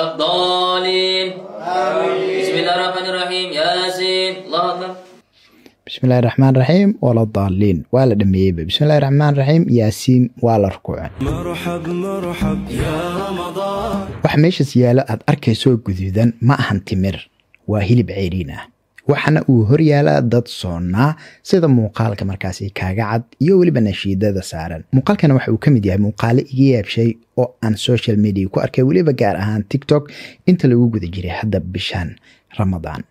الضالين بسم الله الرحمن الرحيم ياسين الله أكبر بسم الله الرحمن الرحيم ولا الضالين ولا دميبة بسم الله الرحمن الرحيم ياسين ولا ركوع مرحب مرحب يا رمضان وحميش سيالة أد أركي سوق جذيدا ما أهن تمر وهلب عيرينه waxaana uu hor yaalaa dad soonnaa sida muuqaalka markaasi kaaga cad iyo weliba nashiidada saaran muuqaalkana waxa uu ka mid yahay muuqaale iga yaabshay oo aan social media ku arkay weliba gaar ahaan tiktok inta lagu guda jiray hadda bishan ramadaan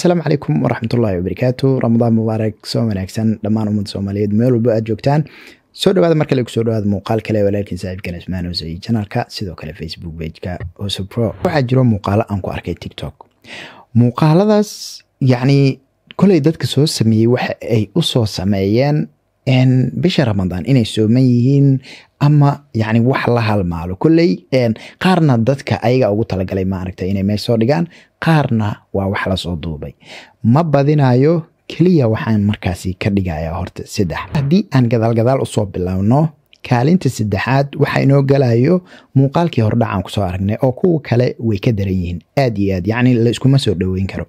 asalaamu calaykum waraxmat ullaahi wabarakaatu ramadaan mubaarak soo wanaagsan dhammaan ummadda soomaaliyeed meel walba aad joogtaan soo dhawaada mar kale kusoo dhawaada muuqaal kale walaalkiin saaxiibkan ismaan hoose iyo janaalka sidoo kale facebook pageka hoose pro waxaa jiro muuqaalo aan ku arkay tiktok muuqaaladaas yacni kolay dadka soo sameeyey waxa ay u soo sameeyeen bisha ramadaan inay sooman yihiin ama yani wax la halmaalo koley qaarna dadka ayaga ugu talagalay maaragta inay meel soo dhigaan qaarna waa wax lasoo duubay ma badinayo keliya waxaan markaasi ka dhigaya horta saddex haddii aan gadaalgadaal usoo bilowno kaalinta saddexaad waxa inoo galayo muuqaalkii hordhacaan kusoo aragnay oo kuwa kale way ka daran yihiin aad iyo aad yani la iskuma soo dhoweyn karo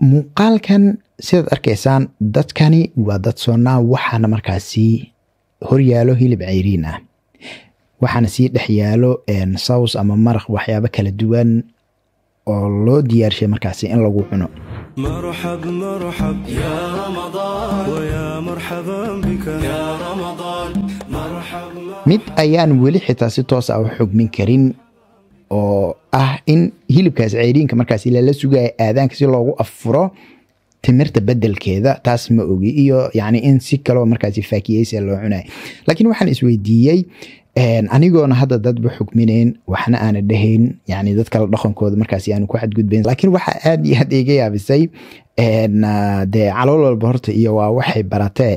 muuqaalkan sidaad arkaysaan dadkani waa dad soonaa waxaana markaasi horyaalo hilib cayriin ah waxaana sii dhex yaalo saws ama maraq waxyaabo kala duwan oo loo diyaarshay markaasi in lagu cuno mid ayaan weli xitaa si toos ah u xugmin karin oo ah in hilibkaas ceyriinka markaas lala sugaya aadaanka si loogu afuro timirta bedelkeeda taas ma ogi iyo yani in si kaleo markaas faakiyeysa loo cunay laakiin waxaan isweydiiyey anigoona hadda dadba xukminayn waxna aana dhahayn yani dad kale dhaqankooda markaas aanu ku xadgudbayn laakiin waxaa aad iyo aad iga yaabisay dee calool walba horta iyo waa waxay baratee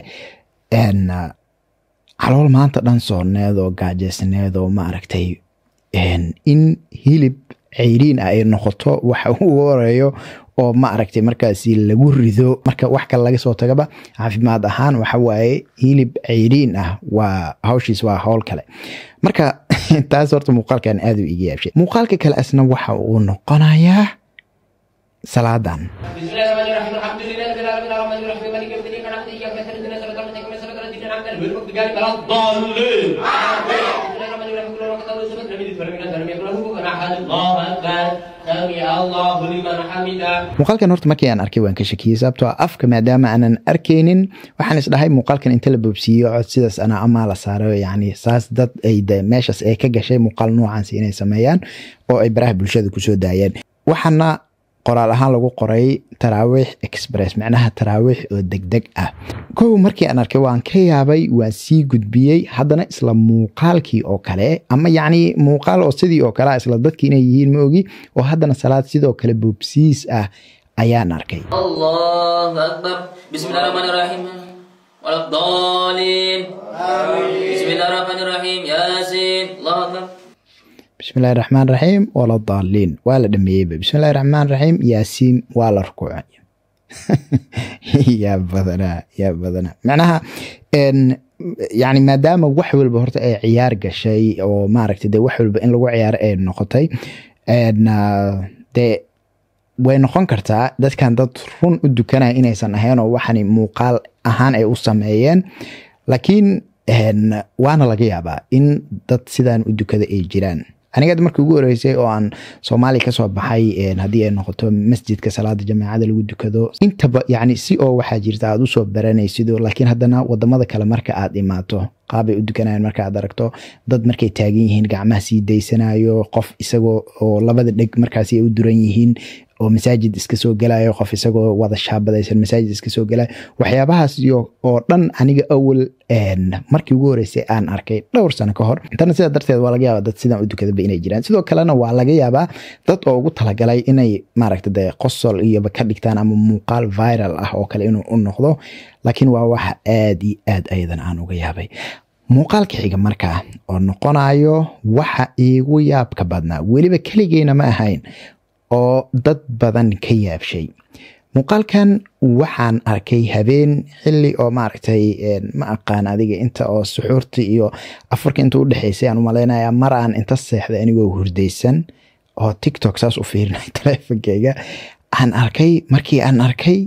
calool maanta dhan sooneed oo gaajeysneed oo ma aragtay in hilib ceyriin ah ay noqoto waxa ugu horeeyo oo ma aragtay markaasi lagu rido marka wax kale laga soo tagaba caafimaad ahaan waxa waaye hilib ceyriin ah waa hawshiis waa howl kale marka taas horta muuqaalkan aad u iga yaabshay muuqaalka kale asna waxa uu noqonayaa salaadan muuqaalkan horta markii aan arkay waan ka shakiyey sababtoo ah afka maadaama aanan arkaynin waxaan isdhahay muuqaalkan inta la boobsiiyo cod sidaas anaa amaa la saaro yani saas dad meeshaas ay ka gashay muuqaal noocaasi inay sameeyaan oo ay baraha bulshada kusoo daayeen waxaana qoraal ahaan lagu qoray taraawiix express macnaha taraawiix oo degdeg ah kow markii aan arkay waan ka yaabay waan sii gudbiyey haddana isla muuqaalkii oo kale ama yacni muuqaal oo sidii oo kale ah, isla dadkii inay yihiin maogi oo haddana salaad sidoo kale boobsiis ah ayaan arkay allahu akbar bismillahi rahmaani rahiim wala bismillahi rahmaani rahiim yaasiin allahu akbar bismillahi raxmaan raxiim wala daaliin waa la dhameeyeyba bismillahi raxmaan raxiim yaasiin waa la rukuucay yaa badanaa yaa badanaa macnaha yani maadaama wax walba horta ay ciyaar gashay oo maaragta dee wax walba in lagu ciyaaro ay noqotay dee way noqon kartaa dadkan dad run u dukanaya inaysan ahayn oo waxani muuqaal ahaan ay u sameeyeen laakiin waana laga yaabaa in dad sidan u dukada ay jiraan aniga ad markii ugu horeysay oo aan soomaaliya kasoo baxay haddii ay noqoto masjidka salaada jamaacada lagu dukado intaba yani si oo waxaa jirta aad usoo baranaysido laakiin haddana wadamada kale marka aad imaato qaabay u dukanayaan aad aragto dad markay taagan yihiin gacmaha sii daysanayo qof isagoo oo labada dheg markaasi ay u duran yihiin oo masaajid iska soo gelayo qof isagoo wada shaabadaysan masaajid iska soo gelayo waxyaabahaas oo dhan aniga awal markii ugu horeysay aan arkay dhowr sano ka hor tana sidaa darteed waa laga yaaba dad sidan u dukadaba inay jiraan sidoo kalena waa laga yaabaa dad oo ugu talagalay inay maaragta de qosol iyoba ka dhigtaan ama muuqaal viral ah oo kale inuu u noqdo laakiin waa wax aad iyo aad ayadan aan uga yaabay muuqaalka xiga markaa oo noqonayo waxa iigu yaabka badnaa weliba keligeyna ma ahayn oo dad badan ka yaabshay muuqaalkan waxaan arkay habeen xili oo maaragtay eh, ma aqaan adiga inta oo suxuurti iyo afarka inta udhexeysay aan umalaynaya mar aan inta seexday anigoo hurdaysan oo tiktok saas u fiirinay taleefonkeyga aan arkay markii aan arkay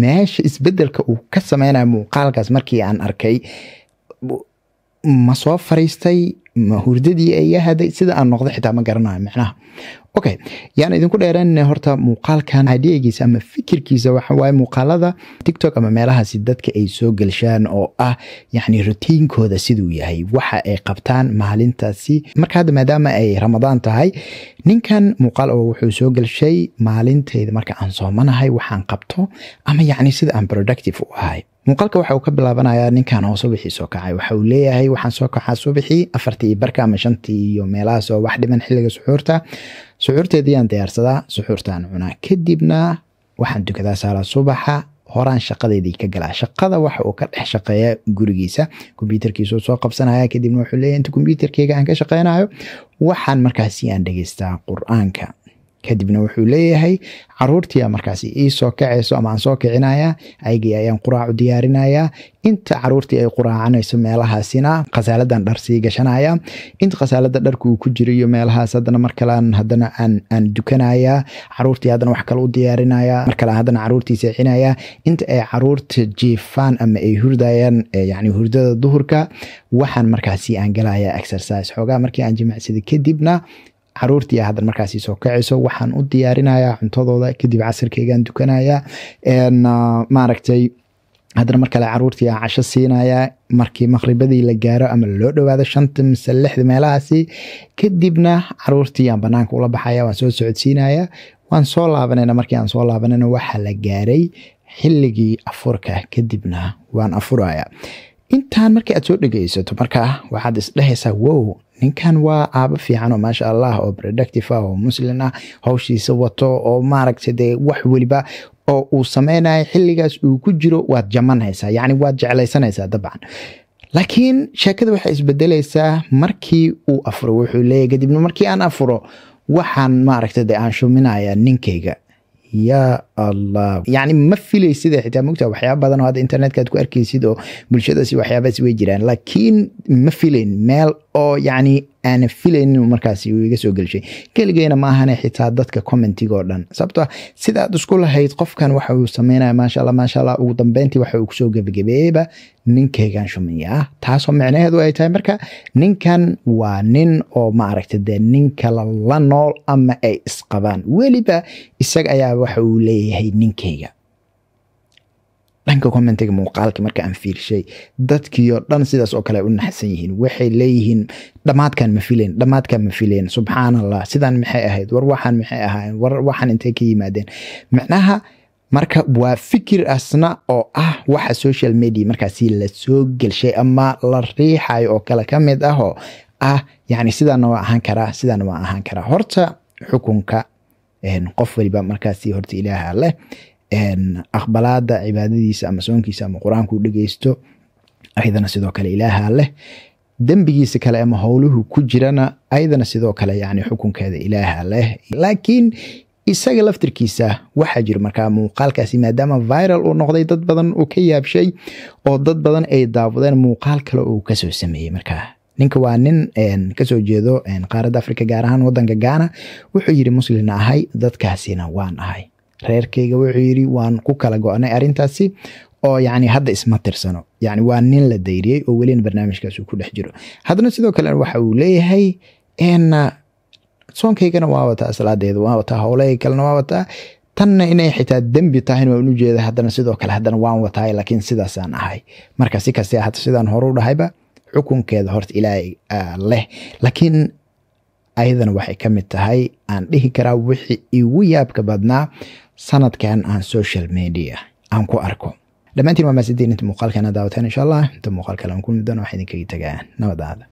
meesha isbedelka uu ka sameynaya muuqaalkaas markii aan arkay ma soo fariistay ma hurdadii iga haday sida aan noqday xitaa ma garanayo macnaha okay yaan idinku dheeran horta muuqaalkan hadiyagiisa ama fikirkiisa waxawaaye muuqaalada tiktok ama meelahaasi dadka ay soo gelshaan oo ah yacni rutiinkooda siduu yahay waxa ay qabtaan maalintaasi marka hadda maadaama ay ramadaan tahay ninkan muuqaal oo wuxuu soo gelshay maalintayda marka aan soomanahay waxaan qabto ama yacni sida aan productive u ahay muuqaalka waxa uu ka bilaabanayaa ninkan hoose wixii soo kacay waxa uu leeyahay waxaan soo kacaa subaxii afartii barka ama shantii iyo meelahaas wax dhiman xilliga suxuurta suxuurteedii aan diyaarsadaa suxuurtaan cunaa kadibna waxaan dukadaa saalaa subaxa horaan shaqadeedii ka galaa shaqada waxa uu ka dhex shaqeeya gurigiisa kombyuutarkiisuu soo qabsanaya kadibna wuxuu leeyay inta kombyuterkeyga aan ka shaqeynayo waxaan markaasi aan dhegeystaa qur-aanka kadibna wuxuu leeyahay caruurtii markaas ii soo kacayso ama aan soo kicinayaa aygii ayaan quraac u diyaarinayaa inta caruurtii ay quraacanayso meelahaasina khasaaladan dhar sii gashanaya inta khasaalada dharkuu ku jira meelahaas hadana markalean hadana aan dukanayaa caruurtii haddana wax kale u diyaarinaya markale haddana caruurtii seexinaya inta ay caruurta jiifaan ama ay hurdayaan yani hurdada duhurka waxaan markaasi aan galaya exercise xoogaa markii aan jimicsada kadibna caruurtii ah hadan markaasi soo kacayso waxaan u diyaarinayaa cuntadooda kadib casirkaygaan dukanayaa ah, maaragtay haddana mar kale caruurtii aan casho siinayaa markii maqhribadii la gaaro ama loo dhowaado shanta mise lixda meelahaasi kadibna caruurtii aan banaanka ula baxaya waan soo socodsiinaya waan soo laabanayna markii aan soo laabanayna waxaa la gaaray xilligii afurka kadibna waan afuraya intaan markii aad soo dhegaysato markaa waxaad isdhehaysaa wow ninkan waa aaba fiican oo maasha allah oo productive ah oo muslin ah howshiisa wato oo maaragta dee wax weliba oo uu sameynaya xilligaas uu ku jiro waad jamanaysaa yacni waad jeclaysanaysaa dabcan laakiin sheekada waxay isbedelaysaa markii uu afuro wuxuu leeyahy kadibna markii aan afuro waxaan maaragta dee aan shuminaya ninkayga yaa allah yacni ma filaysida xitaa mogtaa waxyaaba badan oo hadda internetka ku arkaysid oo bulshadaasi waxyaabas way jiraan laakiin ma filayn meel oo yani aana filayn inuu markaas iga soo gelshay keligeyna maahane xitaa dadka commentigo dhan sababto sidaad isku lahayd qofkan waxa uu sameynaya maashaalla maashaalla ugu dambeyntii waxa uu kusoo gebagabeeyeyba ninkaygan shumiya taasoo micnaheedu ay tahay marka ninkan waa nin oo maaragta dee nin kala la nool ama ay isqabaan weliba isaga ayaa waxa uu leeyahay ninkayga dhanka commentiga muuqaalka marka aan fiirshay dadkii oo dhan sidaas oo kale u naxsan yihiin waxay leeyihiin dhammaadkaan ma filayn dhammaadkaan ma filayn subxaan sidaan maxay ahayd war waxaan maxay ahaayeen war waxaan intay ka yimaadeen macnaha marka waa fikir asna oo ah waxa social media markaasi lasoo gelshay ama la riixayo oo kale ka mid ah ah yani sidaana waa ahaan karaa sidaana waa ahaan karaa horta xukunka qof waliba markaasi horta ilaaha leh aqbalaada cibaadadiisa ama soonkiisa ama qur-aankuu dhegeysto ayadana sidoo kale ilaaha leh dembigiisa kale ama howluhu ku jirana ayadana sidoo kale yani xukunkeeda ilaaha leh laakiin isaga laftirkiisa waxaa jira markaa muuqaalkaasi maadaama viral uu noqday dad badan uu ka yaabshay oo dad badan ay daawadeen muuqaal kale uu kasoo sameeyey markaa ninka waa nin kasoo jeedo qaaradda africa gaar ahaan wadanka gaana wuxuu yiri muslin ahay dadkaasina waan ahay reerkayga wuxuu yiri waan ku kala go-nay arintaasi oo yani hadda isma tirsano yani waa nin la dayriyey oo welina barnaamijkaas ku dhex jiro haddana sidoo kale waxa uu leeyahay soonkaygana waa wataa salaadeeda waa wataa howlahayga kalena waa wataa tanna inay xitaa dembi tahayn waan ujeeda haddana sidoo kale haddana waan wataay laakiin sidaasaan ahay marka si kasta ahaato sidaan horu dhahayba xukunkeeda horta ilaahay leh laakiin ayadana waxay ka mid tahay aan dhihi karaa wixii igu yaabka badnaa sanadkan aan social media aan ku arko dhammaantiin waa maasidiin inta muuqaalkana daawateen insha allah inta muuqaal kale aan ku mudan waxaa idinkaga tagaa nabadaada